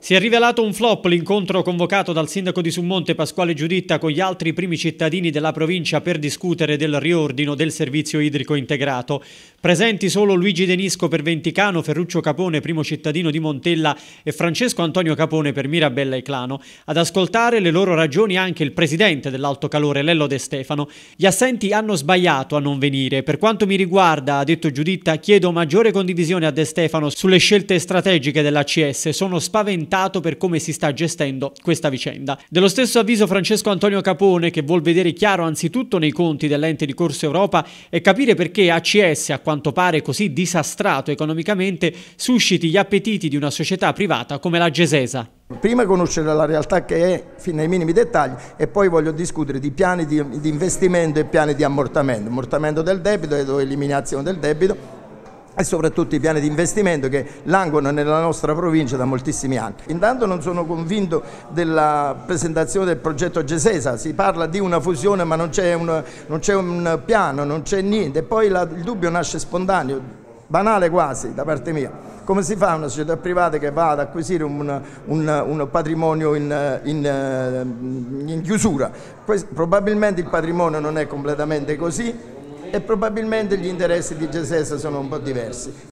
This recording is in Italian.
Si è rivelato un flop l'incontro convocato dal sindaco di Summonte Pasquale Giuditta con gli altri primi cittadini della provincia per discutere del riordino del servizio idrico integrato. Presenti solo Luigi Denisco per Venticano, Ferruccio Capone, primo cittadino di Montella e Francesco Antonio Capone per Mirabella e Clano. Ad ascoltare le loro ragioni anche il presidente dell'Alto Calore Lello De Stefano. Gli assenti hanno sbagliato a non venire. Per quanto mi riguarda, ha detto Giuditta, chiedo maggiore condivisione a De Stefano sulle scelte strategiche dell'ACS. Sono spaventato spaventato per come si sta gestendo questa vicenda. Dello stesso avviso Francesco Antonio Capone, che vuol vedere chiaro anzitutto nei conti dell'ente di Corso Europa e capire perché ACS, a quanto pare così disastrato economicamente, susciti gli appetiti di una società privata come la Gesesa. Prima conoscere la realtà che è fino ai minimi dettagli e poi voglio discutere di piani di, di investimento e piani di ammortamento, ammortamento del debito e eliminazione del debito e soprattutto i piani di investimento che languono nella nostra provincia da moltissimi anni. Intanto non sono convinto della presentazione del progetto Gesesa, si parla di una fusione ma non c'è un, un, piano, non c'è niente e poi la, il dubbio nasce spontaneo, banale quasi da parte mia come si fa una società privata che va ad acquisire un, un, un patrimonio in, in, in chiusura? Questo, probabilmente il patrimonio non è completamente così, e probabilmente gli interessi di Gesessa sono un po' diversi.